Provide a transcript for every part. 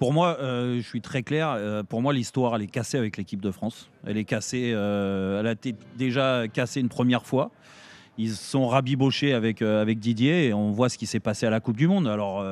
Pour moi, euh, je suis très clair. Euh, pour moi, l'histoire, elle est cassée avec l'équipe de France. Elle est cassée. Euh, elle a été déjà cassée une première fois. Ils sont rabibochés avec, avec Didier et on voit ce qui s'est passé à la Coupe du Monde. Alors,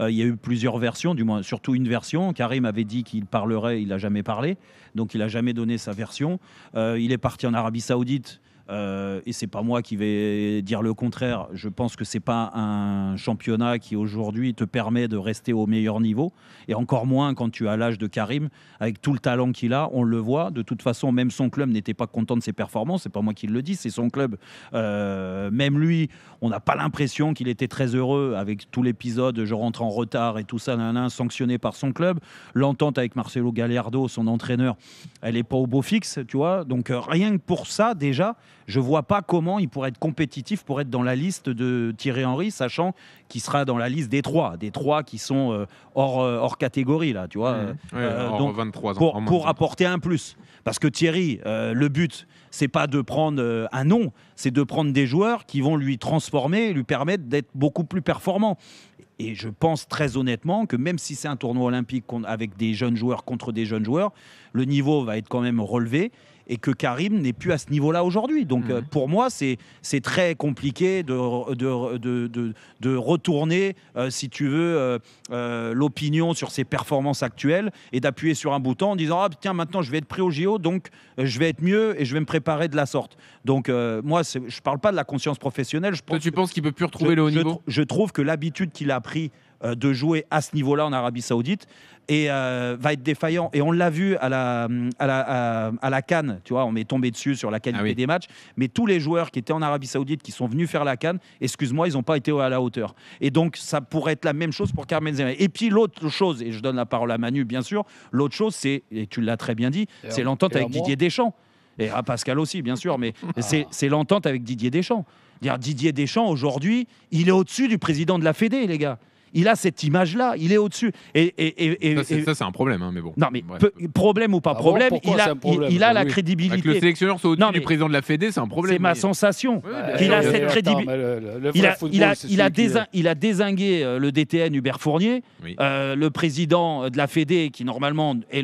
il y a eu plusieurs versions, du moins surtout une version. Karim avait dit qu'il parlerait, il n'a jamais parlé, donc il n'a jamais donné sa version. il est parti en Arabie Saoudite et euh, et c'est pas moi qui vais dire le contraire. Je pense que c'est pas un championnat qui aujourd'hui te permet de rester au meilleur niveau, et encore moins quand tu as l'âge de Karim, avec tout le talent qu'il a, on le voit. De toute façon, même son club n'était pas content de ses performances. C'est pas moi qui le dis, c'est son club. Euh, même lui, on n'a pas l'impression qu'il était très heureux avec tout l'épisode. Je rentre en retard et tout ça, sanctionné par son club. L'entente avec Marcelo Gallardo, son entraîneur, elle est pas au beau fixe, tu vois. Donc euh, rien que pour ça, déjà, je vois pas comment il pourrait être compétitif pour être dans la liste de Thierry Henry, sachant qu'il sera dans la liste des trois, des trois qui sont euh, euh, hors, catégorie, là, tu vois. Mmh. Euh, pour, apporter un plus. Parce que Thierry, le but, c'est pas de prendre un nom, c'est de prendre des joueurs qui vont lui transformer, lui permettre d'être beaucoup plus performant. Et je pense très honnêtement que même si c'est un tournoi olympique avec des jeunes joueurs contre des jeunes joueurs, le niveau va être quand même relevé et que Karim n'est plus à ce niveau-là aujourd'hui. Donc mhm. euh, pour moi, c'est très compliqué de, de, de, retourner, euh, si tu veux, euh, l'opinion sur ses performances actuelles et d'appuyer sur un bouton en disant Ah tiens, maintenant je vais être pris au JO, donc je vais être mieux et je vais me préparer de la sorte. Donc moi, je ne parle pas de la conscience professionnelle. Je tu penses qu'il peut plus retrouver le haut niveau je trouve que l'habitude qu'il a pris euh, de jouer à ce niveau-là en Arabie Saoudite et euh, va être défaillant. Et on l'a vu à la, à la, à, la Cannes, tu vois, on est tombé dessus sur la qualité ah des matchs, mais tous les joueurs qui étaient en Arabie Saoudite, qui sont venus faire la Cannes, excuse-moi, ils n'ont pas été à la hauteur. Et donc, ça pourrait être la même chose pour Carmen Et puis, l'autre chose, et je donne la parole à Manu, bien sûr, l'autre chose, c'est, et tu l'as très bien dit, c'est l'entente avec Didier Deschamps. Et à Pascal aussi, bien sûr, mais c'est l'entente avec Didier Deschamps. Dire Didier Deschamps, aujourd'hui, il est au-dessus du président de la Fédé, les gars il a cette image-là, il est au-dessus. Et, ça, c'est un problème, hein, mais bon. Non, mais problème ou pas ah problème, il a, ah la crédibilité. Que le sélectionneur soit au-dessus du président de la Fédé, c'est un problème. C'est ma sensation. il, a cette crédibilité. Euh, il a, désingué euh, le DTN Hubert Fournier, euh, le président de la Fédé, qui normalement est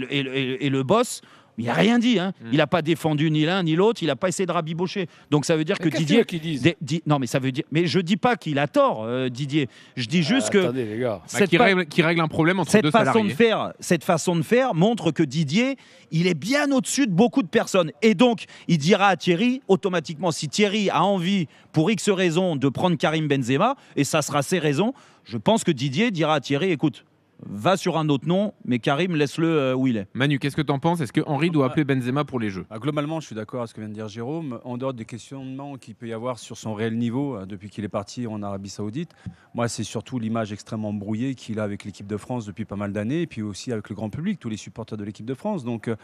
le boss il n'a rien dit. Hein. Mm. Il n'a pas défendu ni l'un ni l'autre. Il n'a pas essayé de rabibocher. Donc ça veut dire que Didier. qui dit non, mais ça veut dire. Mais je dis pas qu'il a tort, euh, Didier. Je dis euh, juste attendez, bah, que. qui, règle, un problème entre cette façon De faire, cette façon de faire montre que Didier, il est bien au-dessus de beaucoup de personnes. Et donc, il dira à Thierry, automatiquement, si Thierry a envie, pour X raisons, de prendre Karim Benzema, et ça sera ses raisons, je pense que Didier dira à Thierry écoute, va sur un autre nom, mais Karim, laisse-le euh, où il est. Manu, qu'est-ce que tu en penses Est-ce que Henri doit ah, appeler Benzema pour les jeux bah, Globalement, je suis d'accord avec ce que vient de dire Jérôme. En dehors des questionnements qu'il peut y avoir sur son réel niveau euh, depuis qu'il est parti en Arabie Saoudite, moi, c'est surtout l'image extrêmement brouillée qu'il a avec l'équipe de France depuis pas mal d'années, et puis aussi avec le grand public, tous les supporters de l'équipe de France. Donc, euh,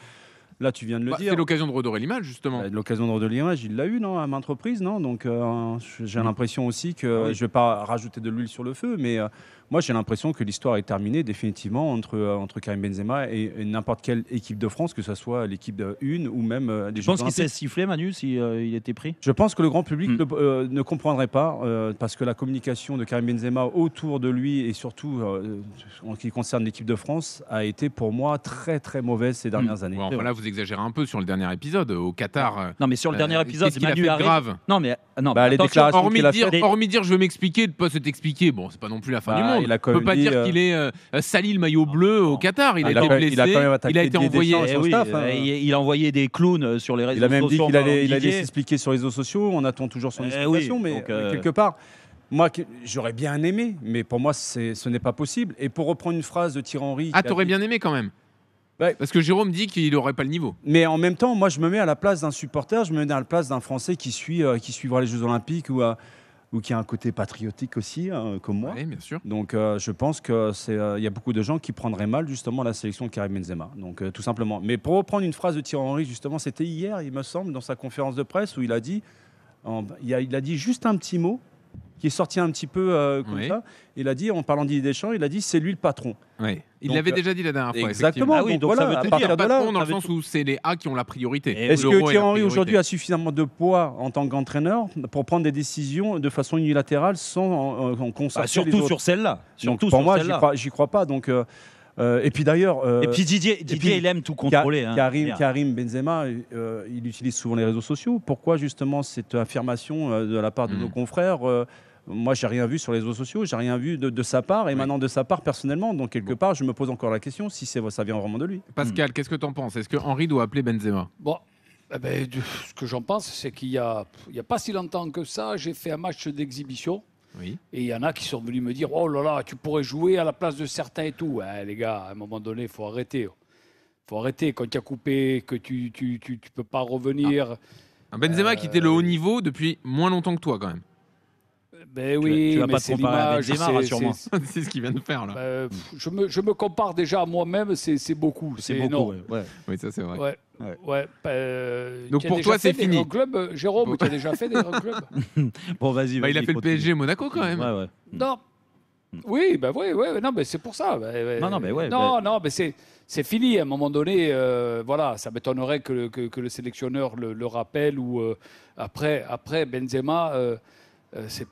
Là, tu viens de le bah, dire. C'est l'occasion de redorer l'image, justement. Bah, l'occasion de redorer l'image, il l'a eu, non, à maintes entreprise non Donc, euh, j'ai l'impression aussi que, ah je ne vais pas rajouter de l'huile sur le feu, mais euh, moi, j'ai l'impression que l'histoire est terminée définitivement entre, euh, entre Karim Benzema et, n'importe quelle équipe de France, que ce soit l'équipe de une ou même des Je pense qu'il s'est sifflé, Manu, s'il si, était pris Je pense que le grand public hmm. ne comprendrait pas, parce que la communication de Karim Benzema autour de lui et surtout en ce qui concerne l'équipe de France a été pour moi très, très mauvaise ces hmm. dernières années. vous exagérez un peu sur le dernier épisode au Qatar. Non, euh, mais sur le dernier euh, épisode, c'est Manu grave. Non, mais euh, non. Bah, les déclarations hormis, dire, hormis dire, je veux m'expliquer, de pas se t'expliquer. Bon, c'est pas non plus la fin bah, du monde. On peut pas dire qu'il est sali le maillot bleu au Qatar. Il, a été blessé. Eh hein. Il a, été envoyé. Il a envoyé des clowns sur les réseaux sociaux. Il a même dit qu'il allait, s'expliquer sur les réseaux sociaux. On attend toujours son eh explication, mais quelque part. Moi, j'aurais bien aimé, mais pour moi, ce n'est pas possible. Et pour reprendre une phrase de Thierry Henry. Ah, aurais bien aimé quand même parce que Jérôme dit qu'il n'aurait pas le niveau. Mais en même temps, moi, je me mets à la place d'un supporter, je me mets à la place d'un Français qui, suit, euh, qui suivra les Jeux Olympiques ou, euh, ou qui a un côté patriotique aussi, hein, comme moi. Oui, bien sûr. Donc, euh, je pense qu'il y a beaucoup de gens qui prendraient mal, justement, la sélection de Karim Benzema. Donc, tout simplement. Mais pour reprendre une phrase de Thierry Henry, justement, c'était hier, il me semble, dans sa conférence de presse, où il a dit, il, il a dit juste un petit mot qui est sorti un petit peu euh, comme ça. Il a dit, en parlant d'Idée Deschamps, il a dit c'est lui le patron. Il l'avait euh, déjà dit la dernière fois. Exactement. Ah oui, donc, voilà, ça veut de là, dans le sens où c'est les A qui ont la priorité. Est-ce que Thierry Henry aujourd'hui a suffisamment de poids en tant qu'entraîneur pour prendre des décisions de façon unilatérale sans en, ah, Surtout sur celle-là. pour moi, j'y crois, crois pas. Donc euh, et puis d'ailleurs. et puis Didier, Didier il aime tout contrôler. Hein. Karim, Benzema, il utilise souvent les réseaux sociaux. Pourquoi justement cette affirmation de la part de mm. nos confrères moi, j'ai rien vu sur les réseaux sociaux, j'ai rien vu de, sa part, et maintenant de sa part personnellement. Donc, quelque part, je me pose encore la question si ça vient vraiment de lui. Pascal, hmm. qu'est-ce que tu en penses Est-ce que Henri doit appeler Benzema Bon, eh ben, ce que j'en pense, c'est qu'il n'y a, a pas si longtemps que ça, j'ai fait un match d'exhibition. Oui. Et il y en a qui sont venus me dire Oh là là, tu pourrais jouer à la place de certains et tout. Eh, les gars, à un moment donné, il faut arrêter. Il faut arrêter quand tu as coupé, que tu ne tu, tu, peux pas revenir. Ah. Un Benzema qui était le euh, haut niveau depuis moins longtemps que toi, quand même. Ben oui, tu vas, tu vas mais pas te comparer sûrement. C'est ce qu'il vient de faire là. Ben, hmm. pff, je, me, je me compare déjà à moi-même, c'est beaucoup, c'est beaucoup. Ouais. Ouais. Oui, ça c'est vrai. Ouais. Ouais. ouais ben, euh, Donc pour toi, c'est fini. Club, euh, Jérôme, bon. as déjà fait des grands clubs. bon, vas-y. Vas bah, il a fait continue. le PSG Monaco quand même. Ouais, ouais. Hmm. Non. Hmm. Oui, bah oui, oui, non, mais c'est pour ça. non, non, mais ouais. Non, bah... non, mais c'est, c'est fini. À un moment donné, euh, voilà, ça m'étonnerait que, que, que, le sélectionneur le, le rappelle ou euh, après, après Benzema, euh, euh, c'est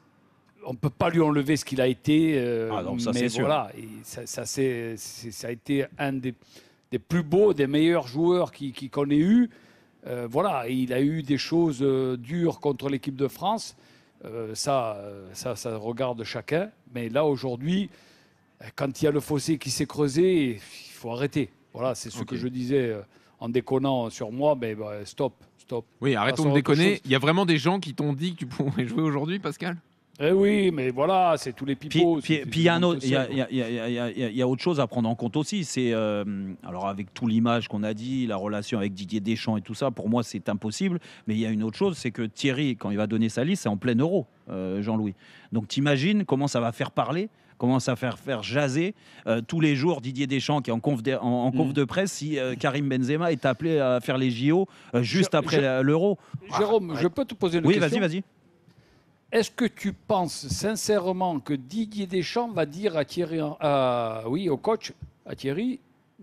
on ne peut pas lui enlever ce qu'il a été. Euh, ah, mais voilà, ça, c'est, ça, a été un des, plus beaux, des meilleurs joueurs qui, qu'on ait eu. Euh, voilà, il a eu des choses euh, dures contre l'équipe de France. ça, ça, regarde chacun. Mais là, aujourd'hui, quand il y a le fossé qui s'est creusé, il faut arrêter. Voilà, c'est ce que je disais en déconnant sur moi. Mais bah, stop, stop. Oui, arrêtons de déconner. Il y a vraiment des gens qui t'ont dit que tu pourrais jouer aujourd'hui, Pascal eh oui, mais voilà, c'est tous les pipeaux. Puis il y, a autre chose à prendre en compte aussi. C'est euh, alors avec tout l'image qu'on a dit, la relation avec Didier Deschamps et tout ça, pour moi c'est impossible. Mais il y a une autre chose, c'est que Thierry, quand il va donner sa liste, c'est en plein euro, euh, Jean-Louis. Donc t'imagines comment ça va faire parler comment à faire, faire jaser euh, tous les jours Didier Deschamps qui est en conf de, en, mm. de presse si Karim Benzema est appelé à faire les JO juste après l'Euro. Jérôme, je peux te poser une question Oui, vas-y, vas-y. Est-ce que tu penses sincèrement que Didier Deschamps va dire à Thierry, euh, oui, au coach, à Thierry,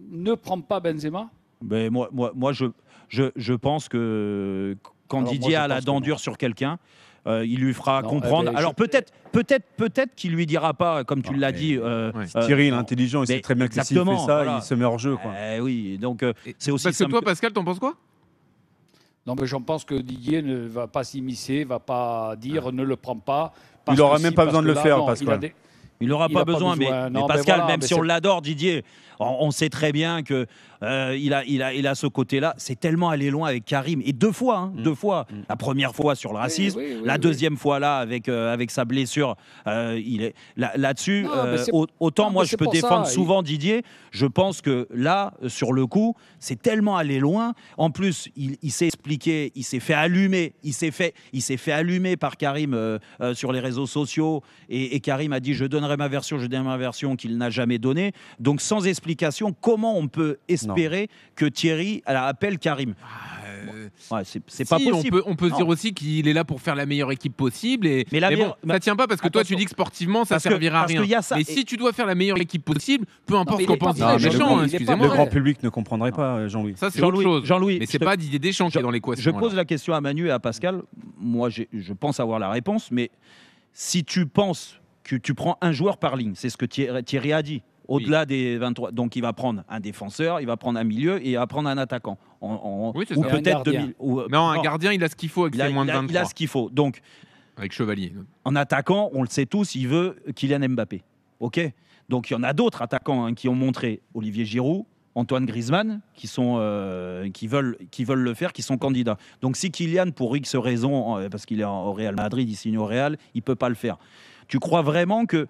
ne prends pas Benzema ben, moi, moi, moi je, je, pense que quand Didier a la dent dure sur quelqu'un, euh, il lui fera eh comprendre. Ben, Alors peut-être, peut-être, peut-être qu'il lui dira pas, comme tu ah, l'as dit. Euh, Thierry, il est intelligent, il sait très bien que s'il fait ça, il se met hors jeu. Eh oui, donc c'est aussi. Parce que toi, Pascal, t'en penses quoi non, mais j'en pense que Didier ne va pas s'immiscer, va pas dire ah. ne le prends pas. il n'aura même pas besoin de le faire, parce il n'aura pas, besoin, mais, Pascal, même si on l'adore, Didier, on, sait très bien que euh, il, a, il, a, il a ce côté-là. C'est tellement aller loin avec Karim. Et deux fois, hein, deux mm. fois. Mm. La première fois sur le racisme, la deuxième fois là avec, euh, avec sa blessure. Euh, il est Là-dessus, autant moi je peux défendre souvent Didier, je pense que là, sur le coup, c'est tellement aller loin. En plus, il, s'est expliqué, il s'est fait allumer, il s'est fait, il fait allumer par Karim sur les réseaux sociaux. Et, et Karim a dit Je donne ma version, je donnerai ma version qu'il n'a jamais donnée. Donc sans explication, comment on peut espérer que Thierry appelle Karim ah, euh, ouais, C'est pas possible. On peut, on peut dire aussi qu'il est là pour faire la meilleure équipe possible. Et, mais, ça tient pas parce que toi tu dis que sportivement ça servira à rien. mais si tu dois faire la meilleure équipe possible, peu importe ce qu'on pense des gens, hein, excusez-moi. Le grand public ne comprendrait pas, euh, Jean-Louis. Ça c'est autre chose. Jean-Louis, mais c'est pas d'idée Deschamps qui est dans l'équation. Je pose la question à Manu et à Pascal. Moi, je pense avoir la réponse, mais si tu penses tu, prends un joueur par ligne. C'est ce que Thierry, a dit au-delà des 23. Donc il va prendre un défenseur, il va prendre un milieu et il va prendre un attaquant. oui, c'est peut-être euh, non, un gardien, il a ce qu'il faut avec il a, moins de Il a ce qu'il faut. Donc, avec Chevalier. En attaquant, on le sait tous, il veut Kylian Mbappé. OK Donc il y en a d'autres attaquants hein, qui ont montré Olivier Giroud, Antoine Griezmann qui, sont, euh, qui, veulent, qui veulent le faire, qui sont candidats. Donc si Kylian, pour X raison, euh, parce qu'il est au Real Madrid, il signe au Real, il ne peut pas le faire. Tu crois vraiment que.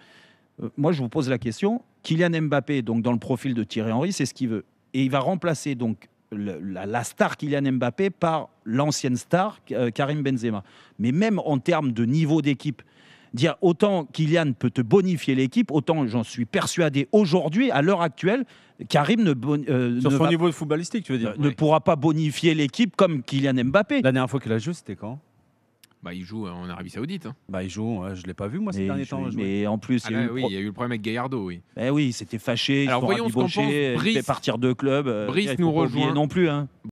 Euh, moi, je vous pose la question. Kylian Mbappé, donc dans le profil de Thierry Henry, c'est ce qu'il veut. Et il va remplacer donc la, star Kylian Mbappé par l'ancienne star euh, Karim Benzema. Mais même en termes de niveau d'équipe, dire autant Kylian peut te bonifier l'équipe, autant j'en suis persuadé aujourd'hui, à l'heure actuelle, Karim ne, euh, son niveau de tu veux dire, ne pourra pas bonifier l'équipe comme Kylian Mbappé. La dernière fois qu'il a joué, c'était quand bah, il joue en Arabie Saoudite. Hein. Bah, il joue, je ne l'ai pas vu moi ces derniers temps. mais en plus, ah, il, y oui, il y a eu le problème avec Gaillardo. Oui, eh oui il s'était fâché, il s'était fait partir de club. Euh, Brice nous rejoint. non plus. Hein.